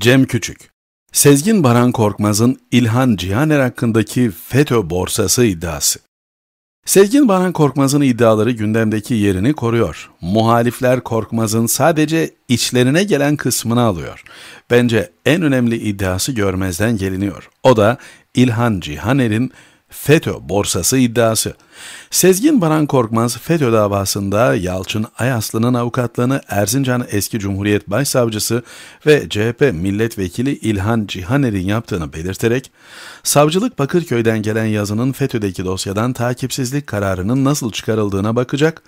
Cem Küçük Sezgin Baran Korkmaz'ın İlhan Cihaner hakkındaki FETÖ borsası iddiası. Sezgin Baran Korkmaz'ın iddiaları gündemdeki yerini koruyor. Muhalifler Korkmaz'ın sadece içlerine gelen kısmını alıyor. Bence en önemli iddiası görmezden geliniyor. O da İlhan Cihaner'in FETÖ borsası iddiası. Sezgin Baran Korkmaz FETÖ davasında Yalçın Ayaslı'nın avukatlığını Erzincan eski Cumhuriyet Başsavcısı ve CHP Milletvekili İlhan Cihaner'in yaptığını belirterek, savcılık Bakırköy'den gelen yazının FETÖ'deki dosyadan takipsizlik kararının nasıl çıkarıldığına bakacak,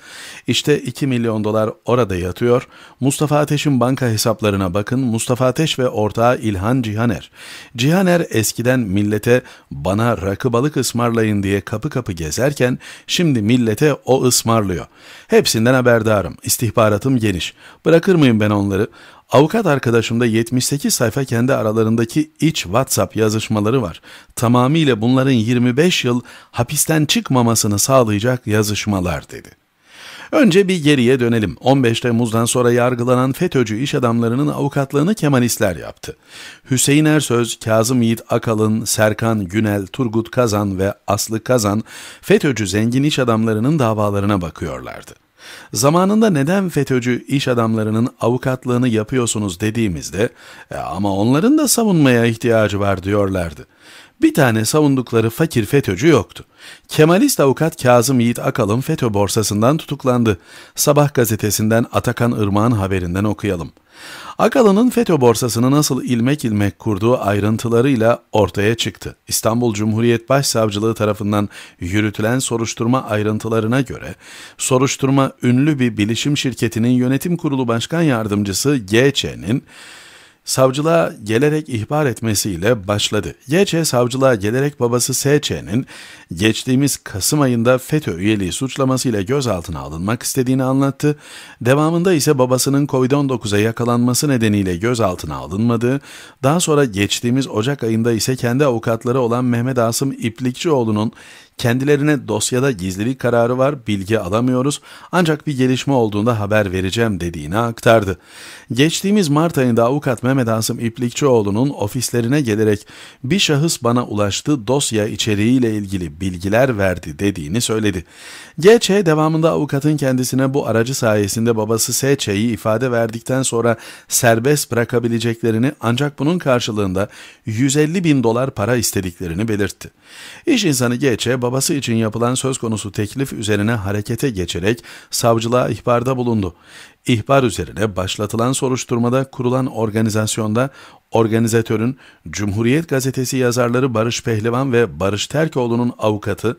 işte 2 milyon dolar orada yatıyor, Mustafa Ateş'in banka hesaplarına bakın, Mustafa Ateş ve ortağı İlhan Cihaner. Cihaner eskiden millete bana rakı balık ısmarlayın diye kapı kapı gezerken, şimdi millete o ısmarlıyor. Hepsinden haberdarım, istihbaratım geniş. Bırakır mıyım ben onları? Avukat arkadaşımda 78 sayfa kendi aralarındaki iç WhatsApp yazışmaları var. Tamamıyla bunların 25 yıl hapisten çıkmamasını sağlayacak yazışmalar dedi. Önce bir geriye dönelim. 15 Temmuz'dan sonra yargılanan FETÖ'cü iş adamlarının avukatlığını Kemalistler yaptı. Hüseyin Ersöz, Kazım Yiğit Akalın, Serkan Günel, Turgut Kazan ve Aslı Kazan FETÖ'cü zengin iş adamlarının davalarına bakıyorlardı. Zamanında neden FETÖ'cü iş adamlarının avukatlığını yapıyorsunuz dediğimizde e, ama onların da savunmaya ihtiyacı var diyorlardı. Bir tane savundukları fakir FETÖ'cü yoktu. Kemalist avukat Kazım Yiğit Akalın FETÖ borsasından tutuklandı. Sabah gazetesinden Atakan Irmak'ın haberinden okuyalım. Akalın'ın FETÖ borsasını nasıl ilmek ilmek kurduğu ayrıntılarıyla ortaya çıktı. İstanbul Cumhuriyet Başsavcılığı tarafından yürütülen soruşturma ayrıntılarına göre, soruşturma ünlü bir bilişim şirketinin yönetim kurulu başkan yardımcısı GÇ'nin savcılığa gelerek ihbar etmesiyle başladı. YÇ savcılığa gelerek babası SÇ'nin geçtiğimiz Kasım ayında FETÖ üyeliği suçlamasıyla gözaltına alınmak istediğini anlattı. Devamında ise babasının Covid-19'a yakalanması nedeniyle gözaltına alınmadığı, daha sonra geçtiğimiz Ocak ayında ise kendi avukatları olan Mehmet Asım İplikçioğlu'nun Kendilerine dosyada gizlilik kararı var, bilgi alamıyoruz ancak bir gelişme olduğunda haber vereceğim dediğini aktardı. Geçtiğimiz Mart ayında avukat Mehmet Asım İplikçioğlu'nun ofislerine gelerek bir şahıs bana ulaştı dosya içeriğiyle ilgili bilgiler verdi dediğini söyledi. GÇ devamında avukatın kendisine bu aracı sayesinde babası SÇ'yi ifade verdikten sonra serbest bırakabileceklerini ancak bunun karşılığında 150 bin dolar para istediklerini belirtti. İş insanı GÇ babası babası için yapılan söz konusu teklif üzerine harekete geçerek savcılığa ihbarda bulundu. İhbar üzerine başlatılan soruşturmada kurulan organizasyonda organizatörün Cumhuriyet Gazetesi yazarları Barış Pehlivan ve Barış Terkoğlu'nun avukatı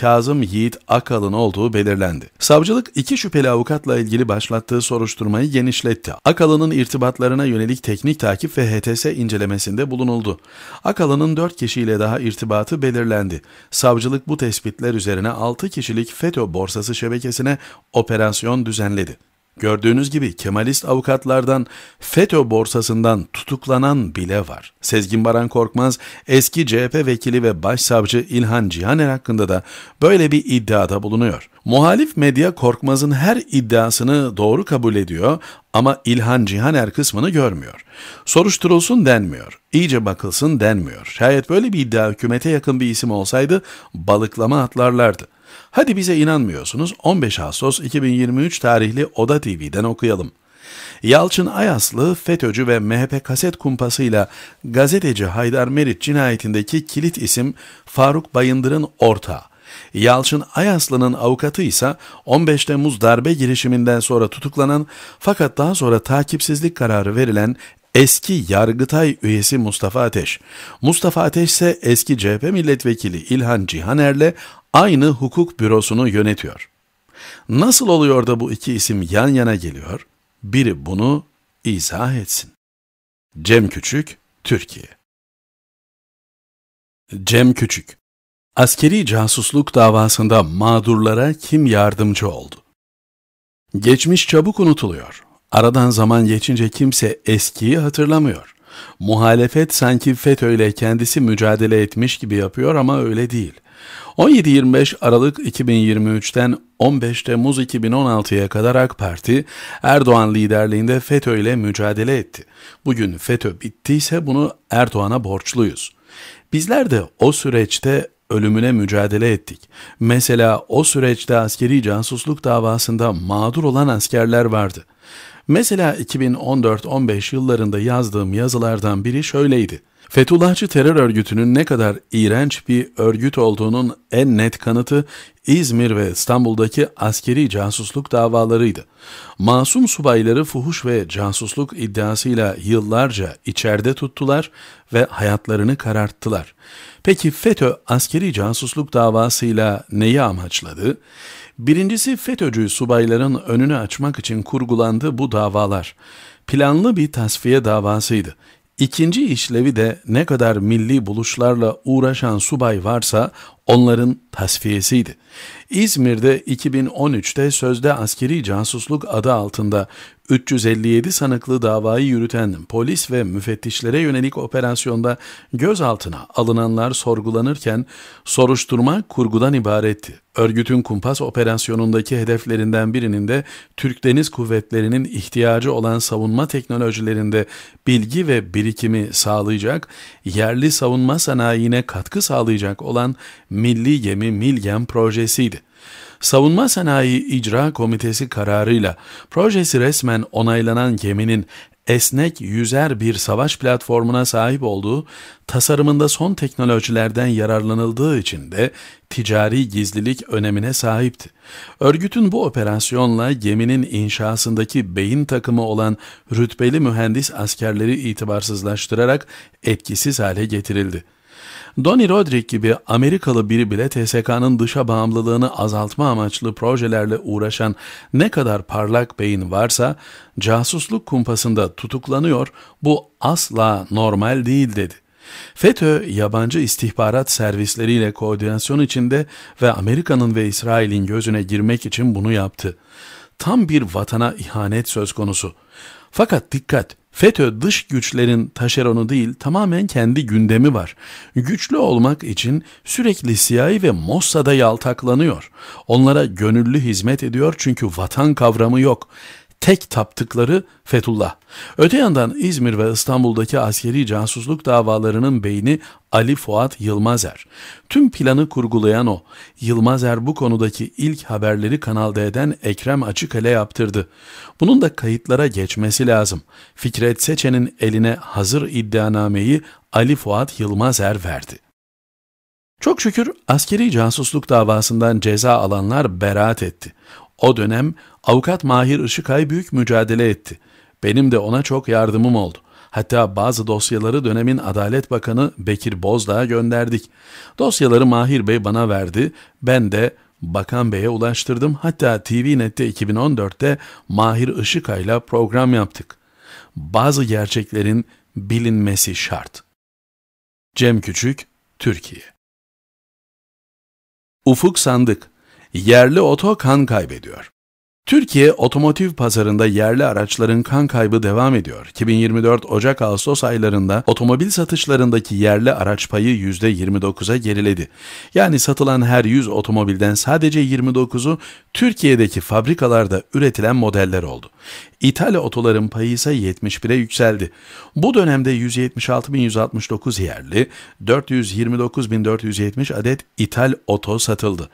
Kazım Yiğit Akalın olduğu belirlendi. Savcılık iki şüpheli avukatla ilgili başlattığı soruşturmayı genişletti. Akalın'ın irtibatlarına yönelik teknik takip ve HTS incelemesinde bulunuldu. Akalın'ın dört kişiyle daha irtibatı belirlendi. Savcılık bu tespitler üzerine altı kişilik FETÖ borsası şebekesine operasyon düzenledi. Gördüğünüz gibi Kemalist avukatlardan FETÖ borsasından tutuklanan bile var. Sezgin Baran Korkmaz eski CHP vekili ve başsavcı İlhan Cihaner hakkında da böyle bir iddiada bulunuyor. Muhalif medya Korkmaz'ın her iddiasını doğru kabul ediyor ama İlhan Cihaner kısmını görmüyor. Soruşturulsun denmiyor, iyice bakılsın denmiyor. Şayet böyle bir iddia hükümete yakın bir isim olsaydı balıklama atlarlardı. Hadi bize inanmıyorsunuz 15 Ağustos 2023 tarihli Oda TV'den okuyalım. Yalçın Ayaslı, FETÖ'cü ve MHP kaset kumpasıyla gazeteci Haydar Meriç cinayetindeki kilit isim Faruk Bayındır'ın ortağı. Yalçın Ayaslı'nın avukatı ise 15 Temmuz darbe girişiminden sonra tutuklanan fakat daha sonra takipsizlik kararı verilen Eski Yargıtay üyesi Mustafa Ateş. Mustafa Ateş ise eski CHP milletvekili İlhan Cihaner'le aynı hukuk bürosunu yönetiyor. Nasıl oluyor da bu iki isim yan yana geliyor? Biri bunu izah etsin. Cem Küçük, Türkiye Cem Küçük Askeri casusluk davasında mağdurlara kim yardımcı oldu? Geçmiş çabuk unutuluyor. Aradan zaman geçince kimse eskiyi hatırlamıyor. Muhalefet sanki FETÖ ile kendisi mücadele etmiş gibi yapıyor ama öyle değil. 17-25 Aralık 2023'ten 15 Temmuz 2016'ya kadar AK Parti Erdoğan liderliğinde FETÖ ile mücadele etti. Bugün FETÖ bittiyse bunu Erdoğan'a borçluyuz. Bizler de o süreçte ölümüne mücadele ettik. Mesela o süreçte askeri casusluk davasında mağdur olan askerler vardı. Mesela 2014-15 yıllarında yazdığım yazılardan biri şöyleydi. Fethullahçı terör örgütünün ne kadar iğrenç bir örgüt olduğunun en net kanıtı İzmir ve İstanbul'daki askeri casusluk davalarıydı. Masum subayları fuhuş ve casusluk iddiasıyla yıllarca içeride tuttular ve hayatlarını kararttılar. Peki FETÖ askeri casusluk davasıyla neyi amaçladı? Birincisi FETÖ'cü subayların önünü açmak için kurgulandı bu davalar. Planlı bir tasfiye davasıydı. İkinci işlevi de ne kadar milli buluşlarla uğraşan subay varsa onların tasfiyesiydi. İzmir'de 2013'te sözde askeri casusluk adı altında 357 sanıklı davayı yürüten polis ve müfettişlere yönelik operasyonda gözaltına alınanlar sorgulanırken soruşturma kurgudan ibaretti. Örgütün kumpas operasyonundaki hedeflerinden birinin de Türk Deniz Kuvvetleri'nin ihtiyacı olan savunma teknolojilerinde bilgi ve birikimi sağlayacak, yerli savunma sanayine katkı sağlayacak olan Milli Gemi Milgen projesiydi. Savunma Sanayi İcra Komitesi kararıyla projesi resmen onaylanan geminin esnek yüzer bir savaş platformuna sahip olduğu, tasarımında son teknolojilerden yararlanıldığı için de ticari gizlilik önemine sahipti. Örgütün bu operasyonla geminin inşasındaki beyin takımı olan rütbeli mühendis askerleri itibarsızlaştırarak etkisiz hale getirildi. Donny Roderick gibi Amerikalı biri bile TSK'nın dışa bağımlılığını azaltma amaçlı projelerle uğraşan ne kadar parlak beyin varsa casusluk kumpasında tutuklanıyor, bu asla normal değil dedi. FETÖ yabancı istihbarat servisleriyle koordinasyon içinde ve Amerika'nın ve İsrail'in gözüne girmek için bunu yaptı. Tam bir vatana ihanet söz konusu. Fakat dikkat, FETÖ dış güçlerin taşeronu değil tamamen kendi gündemi var. Güçlü olmak için sürekli siyahi ve Mossad'a yaltaklanıyor. Onlara gönüllü hizmet ediyor çünkü vatan kavramı yok tek taptıkları Fethullah. Öte yandan İzmir ve İstanbul'daki askeri casusluk davalarının beyni Ali Fuat Yılmazer. Tüm planı kurgulayan o. Yılmazer bu konudaki ilk haberleri kanalda eden Ekrem Açıkale yaptırdı. Bunun da kayıtlara geçmesi lazım. Fikret Seçen'in eline hazır iddianameyi Ali Fuat Yılmazer verdi. Çok şükür askeri casusluk davasından ceza alanlar beraat etti. O dönem avukat Mahir Işıkay büyük mücadele etti. Benim de ona çok yardımım oldu. Hatta bazı dosyaları dönemin Adalet Bakanı Bekir Bozdağ'a gönderdik. Dosyaları Mahir Bey bana verdi. Ben de Bakan Bey'e ulaştırdım. Hatta TVNet'te 2014'te Mahir Işıkay'la program yaptık. Bazı gerçeklerin bilinmesi şart. Cem Küçük, Türkiye Ufuk Sandık yerli oto kan kaybediyor. Türkiye otomotiv pazarında yerli araçların kan kaybı devam ediyor. 2024 Ocak-Ağustos aylarında otomobil satışlarındaki yerli araç payı %29'a geriledi. Yani satılan her 100 otomobilden sadece 29'u Türkiye'deki fabrikalarda üretilen modeller oldu. İtalya otoların payı ise 71'e yükseldi. Bu dönemde 176.169 yerli, 429.470 adet ithal oto satıldı.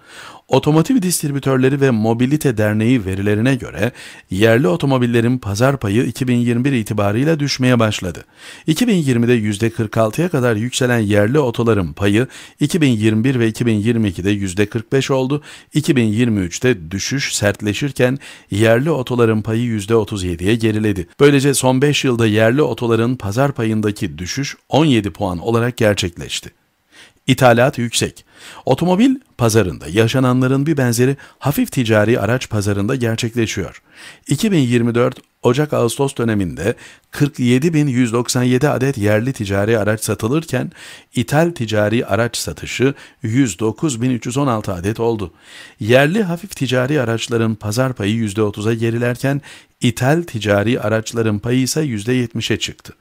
Otomotiv Distribütörleri ve Mobilite Derneği verilerine göre yerli otomobillerin pazar payı 2021 itibarıyla düşmeye başladı. 2020'de %46'ya kadar yükselen yerli otoların payı 2021 ve 2022'de %45 oldu. 2023'te düşüş sertleşirken yerli otoların payı %37'ye geriledi. Böylece son 5 yılda yerli otoların pazar payındaki düşüş 17 puan olarak gerçekleşti. İthalat yüksek. Otomobil pazarında yaşananların bir benzeri hafif ticari araç pazarında gerçekleşiyor. 2024 Ocak-Ağustos döneminde 47.197 adet yerli ticari araç satılırken ithal ticari araç satışı 109.316 adet oldu. Yerli hafif ticari araçların pazar payı %30'a gerilerken ithal ticari araçların payı ise %70'e çıktı.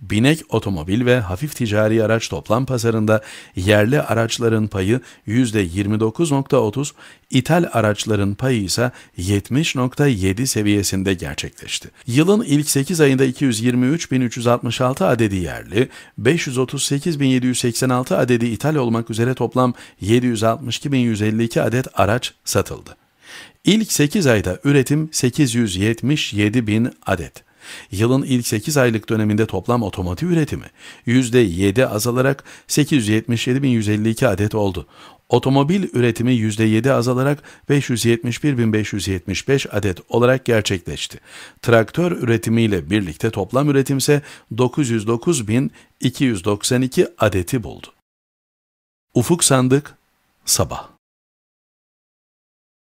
Binek otomobil ve hafif ticari araç toplam pazarında yerli araçların payı %20 %29.30, ithal araçların payı ise 70.7 seviyesinde gerçekleşti. Yılın ilk 8 ayında 223.366 adedi yerli, 538.786 adedi ithal olmak üzere toplam 762.152 adet araç satıldı. İlk 8 ayda üretim 877.000 adet. Yılın ilk 8 aylık döneminde toplam otomotiv üretimi %7 azalarak 877.152 adet oldu otomobil üretimi %7 azalarak 571.575 adet olarak gerçekleşti. Traktör üretimiyle birlikte toplam üretimse 909.292 adeti buldu. Ufuk Sandık Sabah